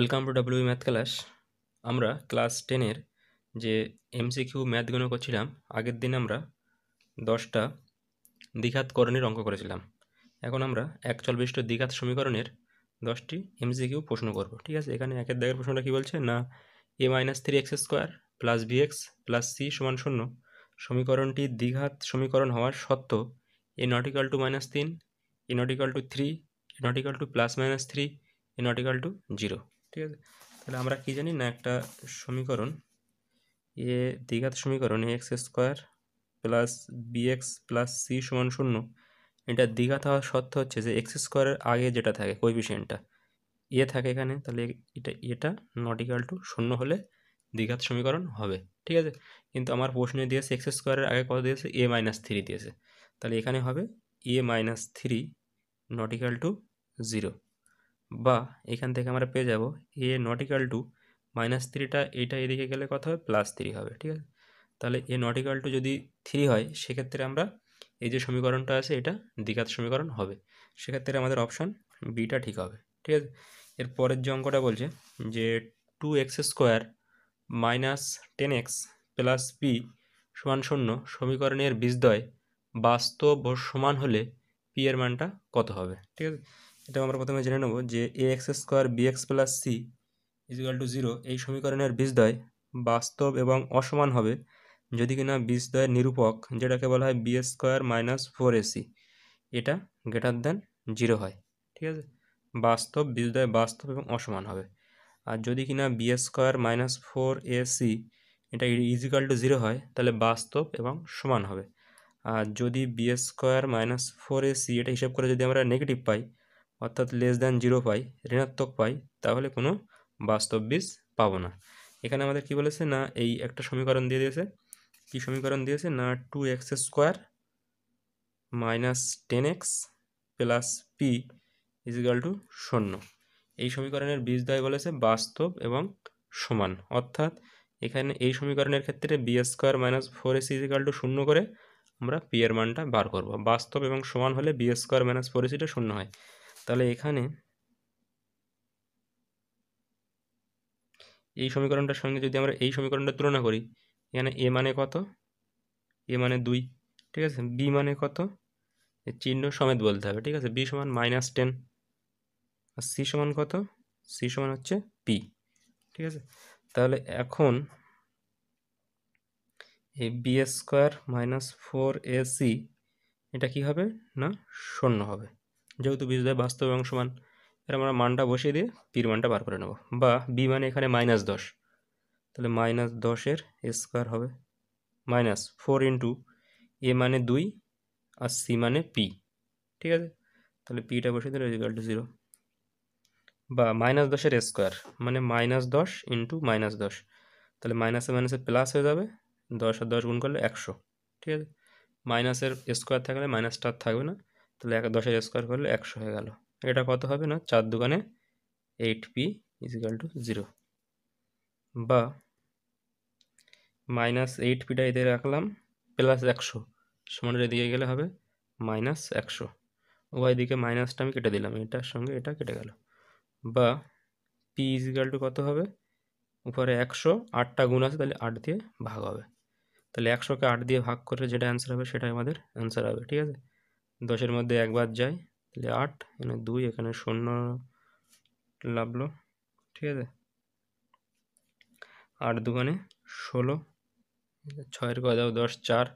welcome to W math class আমরা class টেনের যে এমসিকিউ ম্যাথগুলো করছিলাম আগের দিন আমরা দশটা করণের অঙ্ক করেছিলাম এখন আমরা এক চলবিষ্ট দ্বিঘাত সমীকরণের দশটি এমসিকিউ প্রশ্ন করব ঠিক আছে এখানে একের দাগের প্রশ্নটা কী বলছে না A minus three x square plus B x plus C সমান শূন্য সমীকরণটি দ্বিঘাত সমীকরণ হওয়ার সত্ত্বেও A not equal to minus তিন A not equal to three A not equal to plus minus three A not equal to zero ঠিক আছে তাহলে আমরা কি জানি না একটা সমীকরণ এ দ্বিঘাত সমীকরণ x square plus B x plus C সমান শূন্য এটা দ্বিঘাত হওয়ার সত্য হচ্ছে যে এক্স স্কোয়ারের আগে যেটা থাকে কোইফিসিয়েন্টটা এ থাকে এখানে তাহলে এটা এটা নটিক্যাল টু শূন্য হলে দ্বিঘাত সমীকরণ হবে ঠিক আছে কিন্তু আমার প্রশ্নে দিয়েছে এক্স স্কোয়ারের আগে কত দিয়েছে এ মাইনাস থ্রি দিয়েছে তাহলে এখানে হবে A minus three not equal to zero বা এখান থেকে আমরা পেয়ে যাব এ নটিক্যাল টু মাইনাস থ্রিটা এইটা এদিকে গেলে কত হবে প্লাস থ্রি হবে ঠিক আছে তাহলে এ নটিক্যাল টু যদি থ্রি হয় সেক্ষেত্রে আমরা এই যে সমীকরণটা আছে এটা দ্বিঘাত সমীকরণ হবে সেক্ষেত্রে আমাদের অপশান বিটা ঠিক হবে ঠিক আছে এর পরের যে অঙ্কটা বলছে যে two x square minus ten x plus P সমান শূন্য সমীকরণের বিজদয় বাস্তব সমান হলে পি এর মানটা কত হবে ঠিক আছে এটা আমরা প্রথমে জেনে নেব যে A x square B x plus C is equal to zero এই সমীকরণের বীজদ্বয় বাস্তব এবং অসমান হবে যদি কিনা বীজদ্বয়ের নিরূপক যেটাকে বলা হয় B square minus four AC এটা গ্রেটার দেন জিরো হয় ঠিক আছে বাস্তব বিষদয় বাস্তব এবং অসমান হবে আর যদি কিনা B square minus four AC এটা ইজিক্যাল টু জিরো হয় তাহলে বাস্তব এবং সমান হবে আর যদি B square minus four AC এটা হিসাব করে যদি আমরা নেগেটিভ পাই অর্থাৎ লেস দ্যান জিরো পাই ঋণাত্মক পাই তাহলে কোনো বাস্তব বীজ পাবো না এখানে আমাদের কি বলেছে না এই একটা সমীকরণ দিয়ে দিয়েছে কি সমীকরণ দিয়েছে না two x square minus ten x plus P is equal to শূন্য এই সমীকরণের বীজ দয় বলেছে বাস্তব এবং সমান অর্থাৎ এখানে এই সমীকরণের ক্ষেত্রে B square minus four AC is equal to শূন্য করে আমরা পি এর মানটা বার করব বাস্তব এবং সমান হলে বি স্কোয়ার মাইনাস ফোর এসিটা শূন্য হয় তাহলে এখানে এই সমীকরণটার সঙ্গে যদি আমরা এই সমীকরণটা তুলনা করি এখানে এ মানে কত এ মানে দুই ঠিক আছে বি মানে কত চিহ্ন সমেত বলতে হবে ঠিক আছে বি সমান মাইনাস টেন আর সি সমান কত সি সমান হচ্ছে পি ঠিক আছে তাহলে এখন এই B square minus four A C এটা কি হবে না শূন্য হবে যেহেতু বিশ দেয় বাস্তব এবং সমান এর আমরা মানটা বসিয়ে দিয়ে পির মানটা বার করে নেব বা বি মানে এখানে মাইনাস দশ তাহলে মাইনাস দশের স্কোয়ার হবে মাইনাস ফোর ইন্টু এ মানে দুই আর সি মানে পি ঠিক আছে তাহলে পিটা বসিয়ে দিলে রেজাল্ট জিরো বা মাইনাস দশের স্কোয়ার মানে মাইনাস দশ ইন্টু মাইনাস দশ তাহলে মাইনাসে মাইনাসে প্লাস হয়ে যাবে দশ আর দশ গুণ করলে একশো ঠিক আছে মাইনাসের স্কোয়ার থাকলে মাইনাসটা থাকবে না তাহলে এক দশ হাজার স্কোয়ার করলে একশো হয়ে গেল এটা কত হবে না চার দোকানে eight P is equal to zero বা মাইনাস এইট পিটা এদের রাখলাম প্লাস একশো সমানের এদিকে গেলে হবে মাইনাস একশো ওয়াই দিকে মাইনাসটা আমি কেটে দিলাম এটার সঙ্গে এটা কেটে গেল বা পি ইজিক্যাল টু কত হবে উপরে একশো আটটা গুণ আছে তাহলে আট দিয়ে ভাগ হবে তাহলে একশোকে আট দিয়ে ভাগ করে যেটা অ্যান্সার হবে সেটাই আমাদের অ্যান্সার হবে ঠিক আছে দশের মধ্যে একবার যায় তাহলে আট এখানে দুই এখানে শূন্য লাভলো ঠিক আছে আট দোকানে ষোলো ছয়ের কদাও দশ চার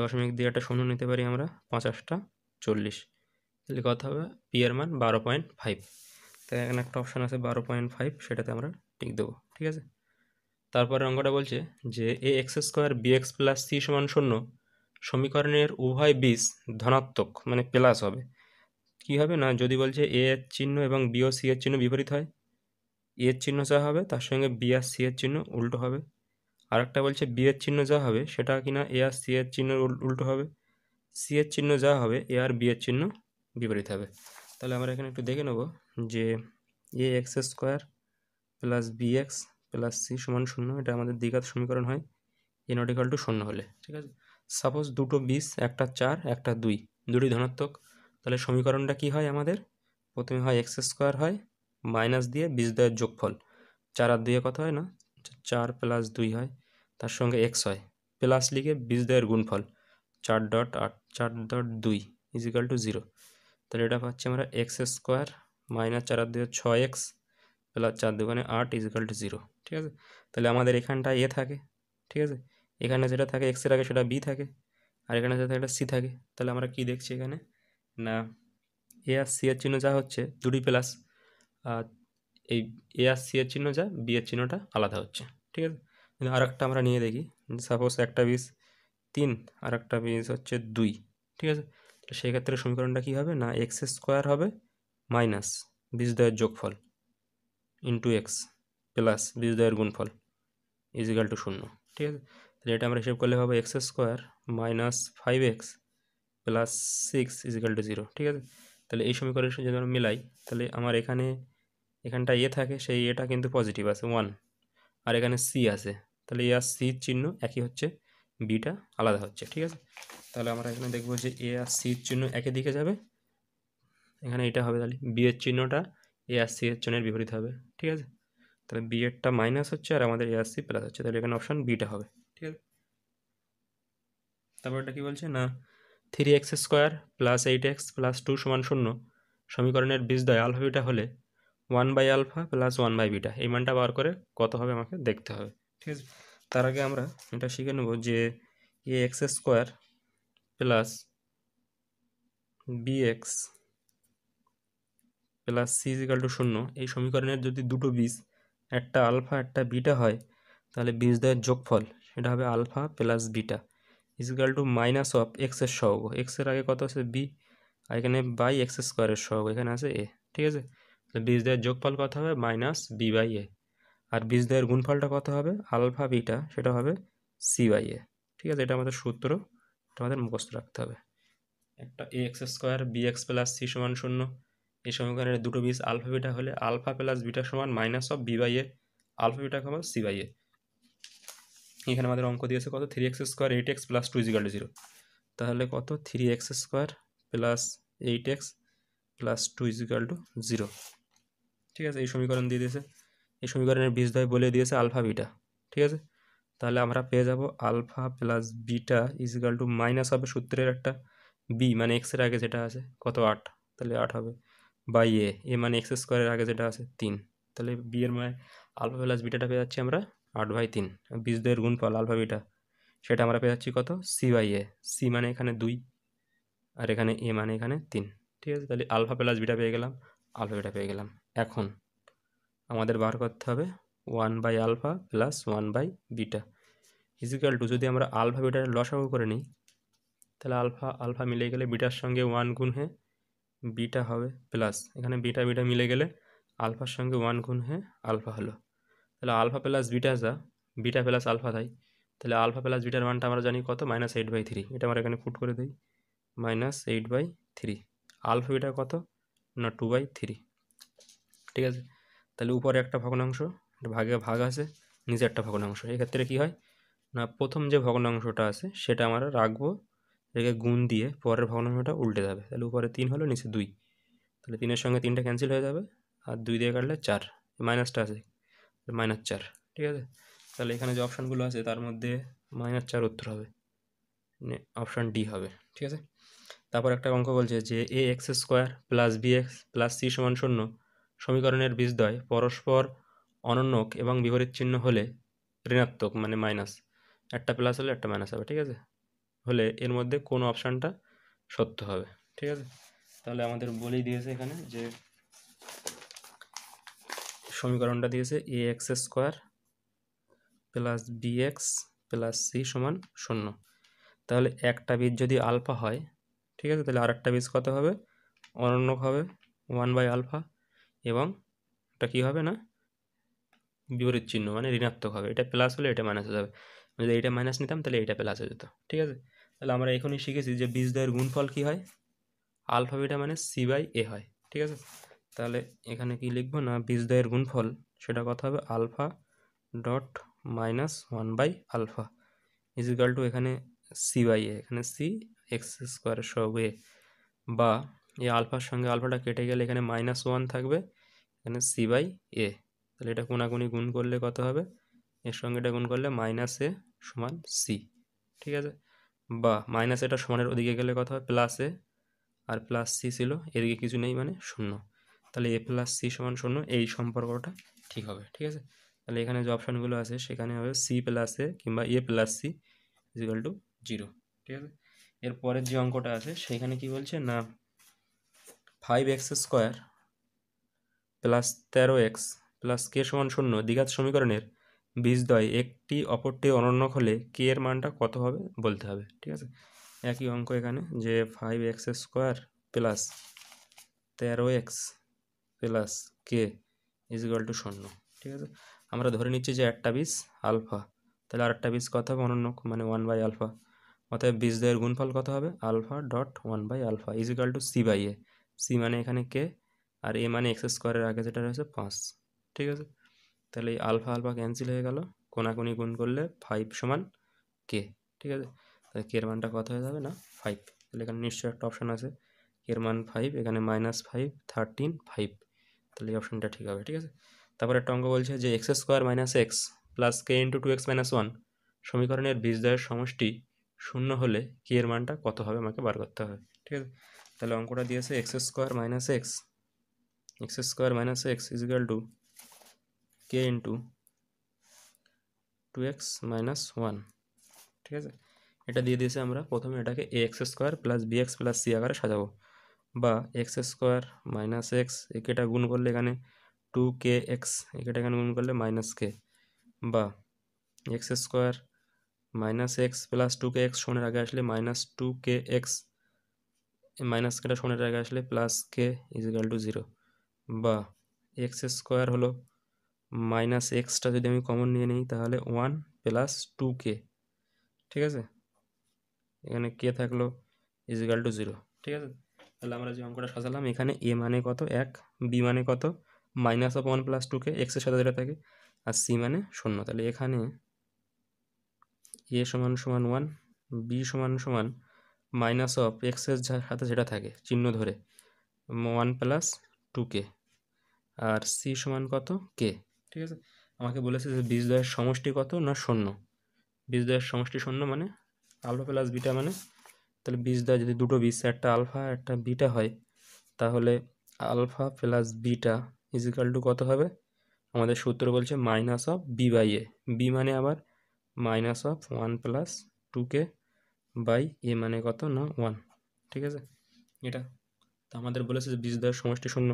দশমিক দিয়ে একটা শূন্য নিতে পারি আমরা পঞ্চাশটা চল্লিশ তাহলে কথা হবে পিয়ের মান বারো পয়েন্ট ফাইভ তাই এখানে একটা অপশান আছে বারো পয়েন্ট ফাইভ সেটাতে আমরা টিক দেবো ঠিক আছে তারপরে অঙ্কটা বলছে যে A x square B x plus C সমান শূন্য সমীকরণের উভয় বীজ ধনাত্মক মানে প্লাস হবে কি হবে না যদি বলছে এ এর চিহ্ন এবং বি ও সি এর চিহ্ন বিপরীত হয় এ এর চিহ্ন যা হবে তার সঙ্গে বি আর সি এর চিহ্ন উল্টো হবে আর একটা বলছে বি এর চিহ্ন যা হবে সেটা কিনা এ আর সি এর চিহ্ন উল্টো হবে সি এর চিহ্ন যা হবে এ আর বি এর চিহ্ন বিপরীত হবে তাহলে আমরা এখানে একটু দেখে নেব যে A x square plus B x plus C সমান শূন্য এটা আমাদের দ্বিঘাত সমীকরণ হয় এ নট ইকাল টু শূন্য হলে ঠিক আছে সাপোজ দুটো বিশ একটা চার একটা দুই দুটি ধনাত্মক তাহলে সমীকরণটা কি হয় আমাদের প্রথমে হয় এক্স স্কোয়ার হয় মাইনাস দিয়ে বিশ দয়ের যোগফল চার আর দুয়ে কথা হয় না চার প্লাস দুই হয় তার সঙ্গে এক্স হয় প্লাস লিখে বিশ দয়ের গুণফল চার ডট আট চার ডট দুই ইজিক্যাল টু জিরো তাহলে এটা পাচ্ছি আমরা এক্স স্কোয়ার মাইনাস চার আর দুয়ে ছয় এক্স প্লাস চার দোকানে আট ইজিক্যাল টু জিরো ঠিক আছে তাহলে আমাদের এখানটায় এ থাকে ঠিক আছে এখানে যেটা থাকে এক্সের আগে সেটা বি থাকে আর এখানে যেটা থাকে সি থাকে তাহলে আমরা কি দেখছি এখানে না এ আর সি এর চিহ্ন যা হচ্ছে দুটি প্লাস আর এই এ আর সি এর চিহ্ন যা বি এর চিহ্নটা আলাদা হচ্ছে ঠিক আছে আর একটা আমরা নিয়ে দেখি সাপোজ একটা বিষ তিন আর একটা বিষ হচ্ছে দুই ঠিক আছে তো সেই ক্ষেত্রে সমীকরণটা কী হবে না এক্স স্কোয়ার হবে মাইনাস দয়ের যোগফল ইন্টু এক্স প্লাস দয়ের গুণফল ইজিক্যাল টু শূন্য ঠিক আছে তাহলে এটা আমরা হিসেব করলে হবে x square minus five x plus six is equal to zero ঠিক আছে তাহলে এই সমীকরণের সঙ্গে যদি আমরা মিলাই তাহলে আমার এখানে এখানটা এ থাকে সেই এটা কিন্তু পজিটিভ আছে ওয়ান আর এখানে সি আছে তাহলে এ আর সির চিহ্ন একই হচ্ছে বিটা আলাদা হচ্ছে ঠিক আছে তাহলে আমরা এখানে দেখব যে এ আর সির চিহ্ন একই দিকে যাবে এখানে এটা হবে তাহলে বি এর চিহ্নটা এ আর সি এর চিহ্নের বিপরীত হবে ঠিক আছে তাহলে বি এরটা মাইনাস হচ্ছে আর আমাদের এ আর সি প্লাস হচ্ছে তাহলে এখানে অপশান বিটা হবে ঠিক আছে তারপর এটা কী বলছে না three x square plus eight x plus two সমান শূন্য সমীকরণের বীজদয় আলফা বিটা হলে one by alpha plus one by beta এই মানটা বার করে কত হবে আমাকে দেখতে হবে ঠিক আছে তার আগে আমরা এটা শিখে নেব যে A x square plus B x plus C to শূন্য এই সমীকরণের যদি দুটো বীজ একটা আলফা একটা বিটা হয় তাহলে বীজদয়ের যোগফল এটা হবে alpha plus beta is equal to minus of এক্সের সহগ এক্সের আগে কত আছে বি আর এখানে বাই এক্স স্কোয়ারের সহগ এখানে আছে এ ঠিক আছে তো দেয়ের যোগফল কত হবে মাইনাস বি বাই এ আর বিশ দেয়ের গুণফলটা কত হবে আলফা বিটা সেটা হবে সি বাই এ ঠিক আছে এটা আমাদের সূত্র এটা আমাদের মুখস্থ রাখতে হবে একটা A x square B x plus C সমান শূন্য এই সমীকরণের দুটো বীজ আলফা বিটা হলে আলফা প্লাস বিটা সমান minus of B by A alpha beta সমান সি বাই এ এখানে আমাদের অঙ্ক দিয়েছে কত three x square eight x plus two is equal to zero তাহলে কত three x square plus eight x plus two is equal to zero ঠিক আছে এই সমীকরণ দিয়ে দিয়েছে এই সমীকরণের বীজদ্বয় বলে দিয়েছে আলফা বিটা ঠিক আছে তাহলে আমরা পেয়ে যাব alpha plus beta is equal to minus হবে সূত্রের একটা বি মানে এক্সের আগে যেটা আছে কত আট তাহলে আট হবে বাই এ এ মানে এক্স স্কোয়ারের আগে যেটা আছে তিন তাহলে বি এর মানে আলফা প্লাস বিটাটা পেয়ে যাচ্ছি আমরা আট বাই তিন বীজদ্বয়ের গুণফল আলফা বিটা সেটা আমরা পেয়ে যাচ্ছি কত সি বাই এ সি মানে এখানে দুই আর এখানে এ মানে এখানে তিন ঠিক আছে তাহলে আলফা প্লাস বিটা পেয়ে গেলাম আলফা বিটা পেয়ে গেলাম এখন আমাদের বার করতে হবে one by alpha plus one by beta is equal to যদি আমরা আলফা বিটার লসাগু করে নিই তাহলে আলফা আলফা মিলে গেলে বিটার সঙ্গে ওয়ান গুণ হয়ে বিটা হবে প্লাস এখানে বিটা বিটা মিলে গেলে আলফার সঙ্গে ওয়ান গুণ হয়ে আলফা হলো তাহলে আলফা প্লাস বিটা যা বিটা প্লাস আলফা তাই তাহলে আলফা প্লাস বিটার মানটা আমরা জানি কত মাইনাস এইট বাই থ্রি এটা আমরা এখানে ফুট করে দিই minus eight by three alpha beta কত না টু বাই থ্রি ঠিক আছে তাহলে উপরে একটা ভগ্নাংশ এটা ভাগে ভাগ আছে নিচে একটা ভগ্নাংশ এক্ষেত্রে কী হয় না প্রথম যে ভগ্নাংশটা আছে সেটা আমরা রাখবো রেখে গুণ দিয়ে পরের ভগ্নাংশটা উল্টে যাবে তাহলে উপরে তিন হলো নিচে দুই তাহলে তিনের সঙ্গে তিনটা ক্যান্সেল হয়ে যাবে আর দুই দিয়ে কাটলে চার মাইনাসটা আছে মাইনাস চার ঠিক আছে তাহলে এখানে যে অপশানগুলো আছে তার মধ্যে মাইনাস চার উত্তর হবে অপশান মানে ডি হবে ঠিক আছে তারপর একটা অঙ্ক বলছে যে A x square plus B x plus C সমান শূন্য সমীকরণের বীজদ্বয় পরস্পর অনন্যক এবং বিপরীত চিহ্ন হলে ঋণাত্মক মানে মাইনাস একটা প্লাস হলে একটা মাইনাস হবে ঠিক আছে হলে এর মধ্যে কোন অপশানটা সত্য হবে ঠিক আছে তাহলে আমাদের বলেই দিয়েছে এখানে যে সমীকরণটা দিয়েছে A x square plus B x plus C সমান শূন্য তাহলে একটা বীজ যদি আলফা হয় ঠিক আছে তাহলে আরেকটা বীজ কত হবে অনন্যক হবে ওয়ান বাই আলফা এবং এটা কী হবে না বিপরীত চিহ্ন মানে ঋণাত্মক হবে এটা প্লাস হলে এটা মাইনাস হয়ে যাবে যদি এইটা মাইনাস নিতাম তাহলে এটা প্লাস হয়ে যেত ঠিক আছে তাহলে আমরা এখনই শিখেছি যে বীজদ্বয়ের গুণফল কী হয় আলফা বিটা মানে সি বাই এ হয় ঠিক আছে তাহলে এখানে কি লিখবো না দয়ের গুণফল সেটা কথা হবে alpha dot minus one by alpha equal to এখানে সি বাই এ এখানে সি এক্স স্কোয়ারের সব এ বা এই আলফার সঙ্গে আলফাটা কেটে গেলে এখানে মাইনাস ওয়ান থাকবে এখানে সি বাই এ তাহলে এটা কোনাকুনি গুণ করলে কত হবে এর সঙ্গে এটা গুণ করলে মাইনাস এ সমান সি ঠিক আছে বা মাইনাস এটা সমানের ওদিকে গেলে কত হবে প্লাস এ আর প্লাস সি ছিল এদিকে কিছু নেই মানে শূন্য তাহলে এ প্লাস সি সমান শূন্য এই সম্পর্কটা ঠিক হবে ঠিক আছে তাহলে এখানে যে অপশানগুলো আছে সেখানে হবে সি প্লাস এ কিংবা A plus C is equal to zero ঠিক আছে এরপরের যে অঙ্কটা আছে সেখানে কি বলছে না ফাইভ এক্স স্কোয়ার প্লাস তেরো এক্স প্লাস কে সমান শূন্য দীঘাত সমীকরণের বীজদ্বয় একটি অপরটি অনন্য হলে কে এর মানটা কত হবে বলতে হবে ঠিক আছে একই অঙ্ক এখানে যে ফাইভ এক্স স্কোয়ার প্লাস তেরো x plus k is equal to শূন্য ঠিক আছে আমরা ধরে নিচ্ছি যে একটা বীজ আলফা তাহলে আরেকটা বীজ কত হবে অনন্য মানে ওয়ান বাই আলফা অতএব বীজদ্বয়ের গুণফল কত হবে alpha dot one by alpha is equal to C by A C মানে এখানে কে আর এ মানে এক্স স্কোয়ারের আগে যেটা রয়েছে পাঁচ ঠিক আছে তাহলে এই আলফা আলফা ক্যান্সেল হয়ে গেল কোনাকুনি গুণ করলে ফাইভ সমান কে ঠিক আছে তাহলে কে মানটা কত হয়ে যাবে না ফাইভ তাহলে এখানে নিশ্চয়ই একটা অপশান আছে কের মান ফাইভ এখানে মাইনাস ফাইভ থার্টিন ফাইভ তাহলে এই অপশানটা ঠিক হবে ঠিক আছে তারপরে একটা অঙ্ক বলছে যে x square minus x plus k into two x minus one সমীকরণের বীজদয়ের সমষ্টি শূন্য হলে কি এর মানটা কত হবে আমাকে বার করতে হবে ঠিক আছে তাহলে অঙ্কটা দিয়েছে x square minus x x square minus x equal to k into two x minus one ঠিক আছে এটা দিয়ে দিয়েছে আমরা প্রথমে এটাকে A x square plus B x plus C আকারে সাজাবো বা এক্স স্কোয়ার মাইনাস এক্স একেটা গুণ করলে এখানে টু কে এক্স একেটা এখানে গুণ করলে মাইনাস কে বা x square minus x plus two k x শোনের আগে আসলে minus two k x minus কেটা শোনের আগে আসলে plus k equal to zero বা এক্স স্কোয়ার হলো মাইনাস এক্সটা যদি আমি কমন নিয়ে নিই তাহলে ওয়ান প্লাস টু কে ঠিক আছে এখানে কে থাকলো ইজিক্যাল টু জিরো ঠিক আছে তাহলে আমরা যে অঙ্কটা সাজালাম এখানে এ মানে কত এক বি মানে কত মাইনাস অফ ওয়ান প্লাস টুকে এক্সের সাথে যেটা থাকে আর সি মানে শূন্য তাহলে এখানে এ সমান সমান ওয়ান বি সমান সমান মাইনাস অফ এক্সের সাথে যেটা থাকে চিহ্ন ধরে ওয়ান প্লাস টু কে আর সি সমান কত কে ঠিক আছে আমাকে বলেছে যে দয়ের সমষ্টি কত না শূন্য দয়ের সমষ্টি শূন্য মানে আলফা প্লাস বিটা মানে তাহলে বিষ দেওয়া যদি দুটো বীজ একটা আলফা একটা বিটা হয় তাহলে alpha plus beta is equal to কত হবে আমাদের সূত্র বলছে minus of B by A B মানে আবার minus of one plus two k by A মানে কত না ওয়ান ঠিক আছে এটা তো আমাদের বলেছে যে বিষ দেওয়ার সমষ্টি শূন্য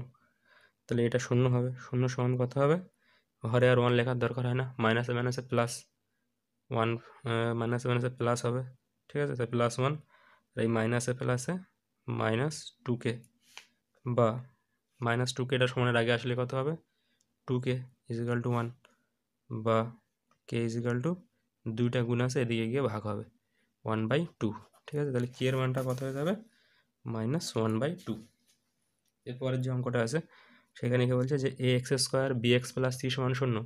তাহলে এটা শূন্য হবে শূন্য সমান কত হবে ঘরে আর ওয়ান লেখার দরকার হয় না মাইনাসে মাইনাসে প্লাস ওয়ান মাইনাসে মাইনাসে প্লাস হবে ঠিক আছে তো প্লাস ওয়ান এই মাইনাসে প্লাসে মাইনাস টু কে বা মাইনাস টু কে এটা সমানের আগে আসলে কত হবে two k equal to one বা কে ইজিক্যাল টু দুইটা গুণ আছে এদিকে গিয়ে ভাগ হবে ওয়ান বাই টু ঠিক আছে তাহলে কে এর মানটা কত হয়ে যাবে মাইনাস ওয়ান বাই টু এরপরের যে অঙ্কটা আছে সেখানে কে বলছে যে A x square B x plus C সমান শূন্য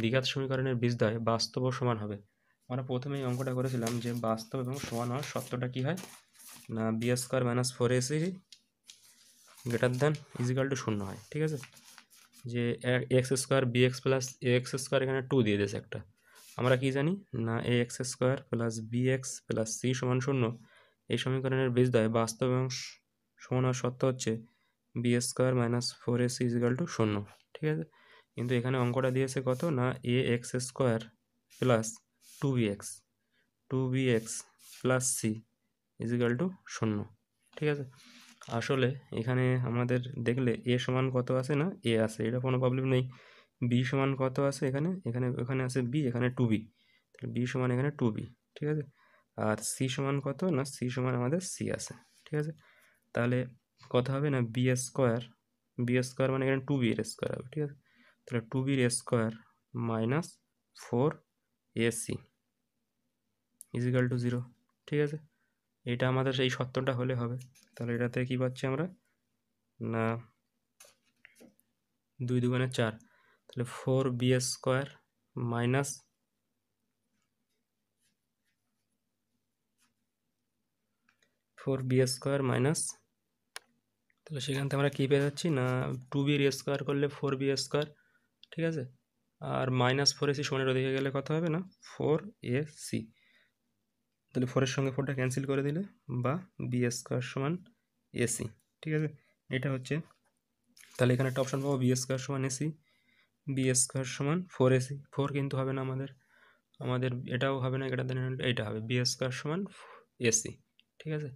দ্বিঘাত সমীকরণের বিদ্যায় বাস্তব সমান হবে আমরা প্রথমেই অঙ্কটা করেছিলাম যে বাস্তব এবং সমান হওয়ার সত্যটা কী হয় না B square minus four AC greater than equal to শূন্য হয় ঠিক আছে যে x square B x plus A x square এখানে টু দিয়ে দিয়েছে একটা আমরা কি জানি না A x square plus B x plus C সমান শূন্য এই সমীকরণের দেয় বাস্তব এবং সমান হওয়ার সত্য হচ্ছে B square minus four A C is equal to শূন্য ঠিক আছে কিন্তু এখানে অঙ্কটা দিয়েছে কত না A x square plus two B x two B x plus C is equal to শূন্য ঠিক আছে আসলে এখানে আমাদের দেখলে এ সমান কত আছে না এ আছে এটা কোনো প্রবলেম নেই বি সমান কত আছে এখানে এখানে এখানে আছে বি এখানে টু বি তাহলে বি সমান এখানে টু বি ঠিক আছে আর সি সমান কত না সি সমান আমাদের সি আছে ঠিক আছে তাহলে কথা হবে না বি স্কোয়ার বি স্কোয়ার মানে এখানে টু বির স্কোয়ার হবে ঠিক আছে তাহলে টু বির square minus four AC is equal to zero ঠিক আছে এটা আমাদের সেই সত্তরটা হলে হবে তাহলে এটাতে কি পাচ্ছি আমরা না দুই দুগুণে চার তাহলে four B square minus four B square minus তাহলে সেখান থেকে আমরা কী পেয়ে যাচ্ছি না টু বির স্কোয়ার করলে ফোর বি স্কোয়ার ঠিক আছে আর মাইনাস ফোর এসি সমানের ওদিকে গেলে কথা হবে না ফোর এ সি তাহলে ফোরের সঙ্গে ফোরটা ক্যান্সেল করে দিলে বা বি স্কোয়ার সমান এসি ঠিক আছে এটা হচ্ছে তাহলে এখানে একটা অপশান পাবো বি স্কোয়ার সমান এসি বি স্কোয়ার সমান ফোর এসি ফোর কিন্তু হবে না আমাদের আমাদের এটাও হবে না এটা দেন এইটা হবে বি স্কোয়ার সমান এসি ঠিক আছে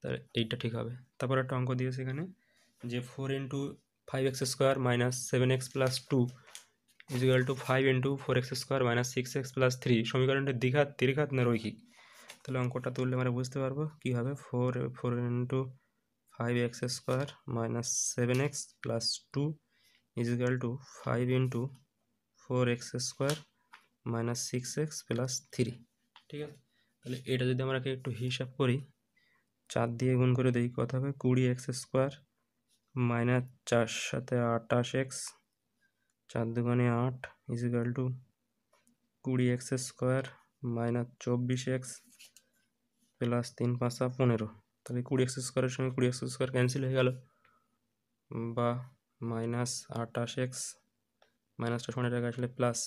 তাহলে এইটা ঠিক হবে তারপর একটা অঙ্ক দিয়েছে এখানে যে four into five x square minus seven x plus two equal to five into four x square minus six x plus three সমীকরণটা দীঘাত তীর্ঘাত না রৈখিক তাহলে অঙ্কটা তুললে আমরা বুঝতে পারবো কী হবে four four into five x square minus seven x plus two equal to five into four x square minus six x plus three ঠিক আছে তাহলে এটা যদি আমরা একটু হিসাব করি চার দিয়ে গুণ করে দিই কথা হবে কুড়ি এক্স স্কোয়ার মাইনাস চার সাথে আটাশ এক্স চার দোকানে আট ইজিক্যাল টু কুড়ি এক্স স্কোয়ার মাইনাস চব্বিশ এক্স প্লাস তিন পাঁচ পাঁচা পনেরো তাহলে কুড়ি এক্স স্কোয়ারের সঙ্গে কুড়ি এক্স স্কোয়ার ক্যান্সেল হয়ে গেল বা মাইনাস আটাশ এক্স মাইনাসটা শোনা টাকা আসলে প্লাস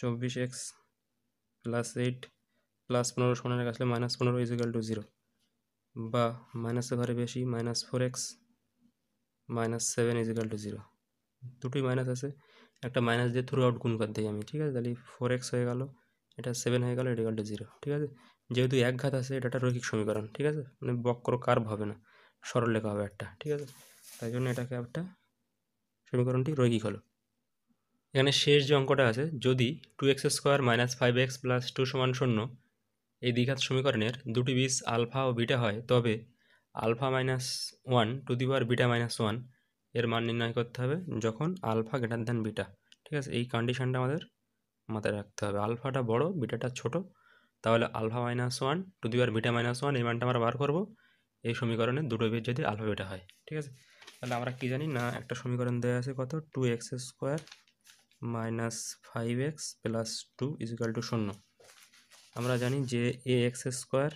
চব্বিশ এক্স প্লাস এইট প্লাস পনেরো শোনা টাকা আসলে মাইনাস পনেরো ইজিক্যাল টু জিরো বা মাইনাসের ঘরে বেশি minus four x minus seven equal to zero দুটোই মাইনাস আছে একটা মাইনাস দিয়ে থ্রু আউট গুণ করে দিই আমি ঠিক আছে তাহলে ফোর এক্স হয়ে গেল এটা সেভেন হয়ে গেল ইজিক্যাল টু জিরো ঠিক আছে যেহেতু এক ঘাত আছে এটা একটা রৈখিক সমীকরণ ঠিক আছে মানে বক্র কার্ভ হবে না সরল লেখা হবে একটা ঠিক আছে তাই জন্য এটাকে একটা সমীকরণটি রৈখিক হলো এখানে শেষ যে অঙ্কটা আছে যদি two x square minus five x plus two সমান শূন্য এই দ্বিঘাত সমীকরণের দুটি বিষ আলফা ও বিটা হয় তবে alpha minus one to the power beta minus one এর মান নির্ণয় করতে হবে যখন আলফা গ্রেটার দ্যান বিটা ঠিক আছে এই কন্ডিশনটা আমাদের মাথায় রাখতে হবে আলফাটা বড় বিটাটা ছোটো তাহলে alpha minus one to the বার বিটা মাইনাস ওয়ান এই মানটা আমরা বার করবো এই সমীকরণে দুটো বের যদি আলফা বিটা হয় ঠিক আছে তাহলে আমরা কী জানি না একটা সমীকরণ দেওয়া আছে কত two x square minus five x plus two equal to শূন্য আমরা জানি যে A x square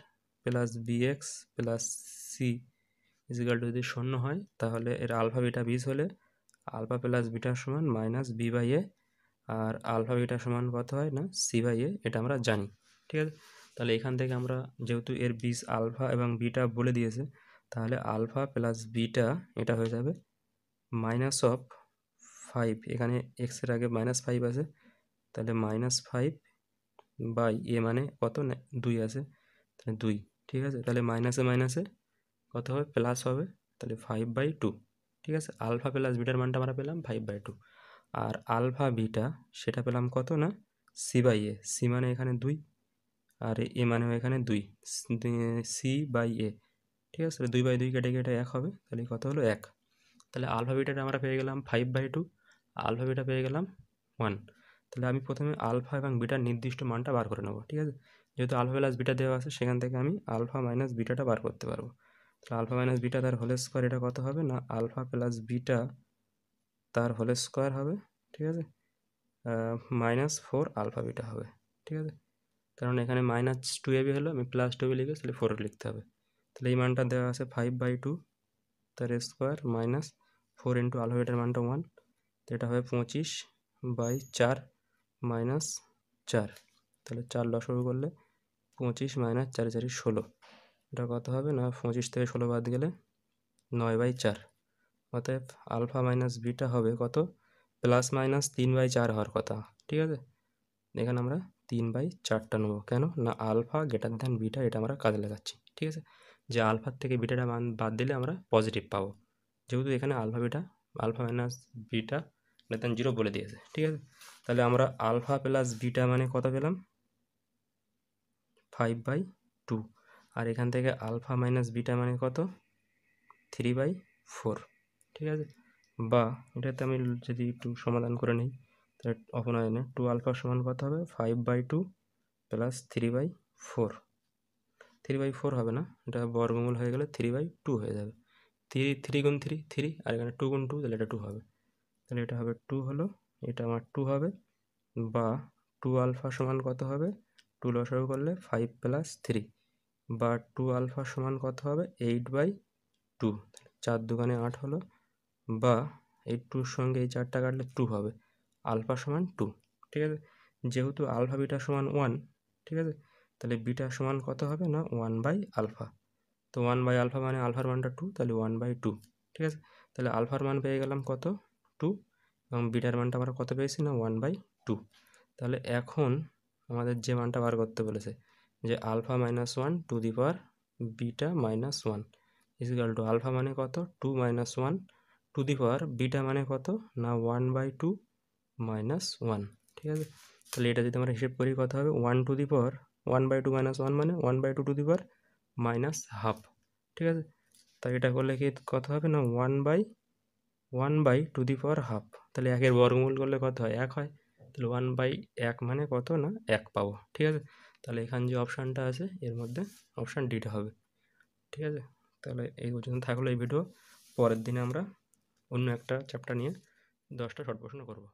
plus B x plus C is equal to যদি শূন্য হয় তাহলে এর আলফা বিটা বিস হলে আলফা প্লাস বিটা সমান মাইনাস বি বাই এ আর আলফা বিটা সমান কত হয় না সি বাই এ এটা আমরা জানি ঠিক আছে তাহলে এখান থেকে আমরা যেহেতু এর বিষ আলফা এবং বিটা বলে দিয়েছে তাহলে আলফা প্লাস বিটা এটা হয়ে যাবে মাইনাস অফ ফাইভ এখানে এক্সের আগে মাইনাস ফাইভ আছে তাহলে মাইনাস ফাইভ বাই এ মানে কত না দুই আছে তাহলে দুই ঠিক আছে তাহলে মাইনাসে মাইনাসে কত হবে প্লাস হবে তাহলে ফাইভ বাই টু ঠিক আছে আলফা প্লাস বিটার মানটা আমরা পেলাম ফাইভ বাই টু আর আলফা বিটা সেটা পেলাম কত না সি বাই এ সি মানে এখানে দুই আর এ মানে এখানে দুই সি বাই এ ঠিক আছে তাহলে দুই বাই দুই কেটে কেটে এক হবে তাহলে কত হলো এক তাহলে আলফা বিটাটা আমরা পেয়ে গেলাম five by two alpha beta পেয়ে গেলাম ওয়ান তাহলে আমি প্রথমে আলফা এবং বিটার নির্দিষ্ট মানটা বার করে নেবো ঠিক আছে যেহেতু আলফা প্লাস বিটা দেওয়া আছে সেখান থেকে আমি আলফা মাইনাস বিটাটা বার করতে পারবো তাহলে আলফা মাইনাস বিটা তার হোল স্কোয়ার এটা কত হবে না আলফা প্লাস বিটা তার হোল স্কোয়ার হবে ঠিক আছে মাইনাস ফোর আলফা বিটা হবে ঠিক আছে কারণ এখানে মাইনাস টু বি হলো আমি প্লাস টু বি লিখে তাহলে ফোর লিখতে হবে তাহলে এই মানটা দেওয়া আছে ফাইভ বাই টু তার স্কোয়ার মাইনাস ফোর ইন্টু আলফাবেটার মানটা ওয়ান তো এটা হবে পঁচিশ বাই চার মাইনাস চার তাহলে চার লস করলে পঁচিশ মাইনাস চারে চারি ষোলো এটা কত হবে না পঁচিশ থেকে ষোলো বাদ গেলে নয় বাই চার অতএব আলফা মাইনাস বিটা হবে কত প্লাস মাইনাস তিন বাই চার হওয়ার কথা ঠিক আছে এখানে আমরা তিন বাই চারটা নেবো কেন না আলফা গেটার দ্যান বিটা এটা আমরা কাজে লাগাচ্ছি ঠিক আছে যে আলফার থেকে বিটাটা মান বাদ দিলে আমরা পজিটিভ পাবো যেহেতু এখানে alpha beta alpha minus beta greater zero বলে দিয়েছে ঠিক আছে তাহলে আমরা আলফা প্লাস বিটা মানে কত পেলাম ফাইভ বাই টু আর এখান থেকে আলফা মাইনাস বিটা মানে কত থ্রি বাই ফোর ঠিক আছে বা এটাতে আমি যদি একটু সমাধান করে নিই অপন আয়নে টু আলফা সমান কত হবে five by two plus three by four three by four হবে না এটা বর্গমূল হয়ে গেলে থ্রি বাই টু হয়ে যাবে থ্রি থ্রি গুণ থ্রি থ্রি আর এখানে টু গুণ টু তাহলে এটা টু হবে তাহলে এটা হবে টু হলো এটা আমার টু হবে বা টু আলফা সমান কত হবে টু লসাগু করলে ফাইভ প্লাস থ্রি বা টু আলফা সমান কত হবে এইট বাই টু চার দোকানে আট হলো বা এই টুর সঙ্গে এই চারটা কাটলে টু হবে আলফা সমান টু ঠিক আছে যেহেতু আলফা বিটা সমান ওয়ান ঠিক আছে তাহলে বিটা সমান কত হবে না ওয়ান বাই আলফা তো ওয়ান বাই আলফা মানে আলফার মানটা টু তাহলে ওয়ান বাই টু ঠিক আছে তাহলে আলফার মান পেয়ে গেলাম কত টু এবং বিটার মানটা আমরা কত পেয়েছি না ওয়ান বাই টু তাহলে এখন আমাদের যে মানটা বার করতে বলেছে যে alpha minus one to the power beta minus one equal to alpha মানে কত two minus one to the power beta মানে কত না one by two minus one ঠিক আছে তাহলে এটা যদি আমরা হিসেব করি কথা হবে one to the power one by two minus one মানে one by two two the power minus half ঠিক আছে তাই এটা করলে কি কথা হবে না one by one by two the power half তাহলে একের বর্গমূল করলে কত হয় এক হয় তাহলে ওয়ান বাই এক মানে কত না এক পাবো ঠিক আছে তাহলে এখান যে অপশানটা আছে এর মধ্যে অপশান ডিটা হবে ঠিক আছে তাহলে এই পর্যন্ত থাকলো এই ভিডিও পরের দিনে আমরা অন্য একটা চ্যাপ্টার নিয়ে দশটা শর্ট প্রশ্ন করবো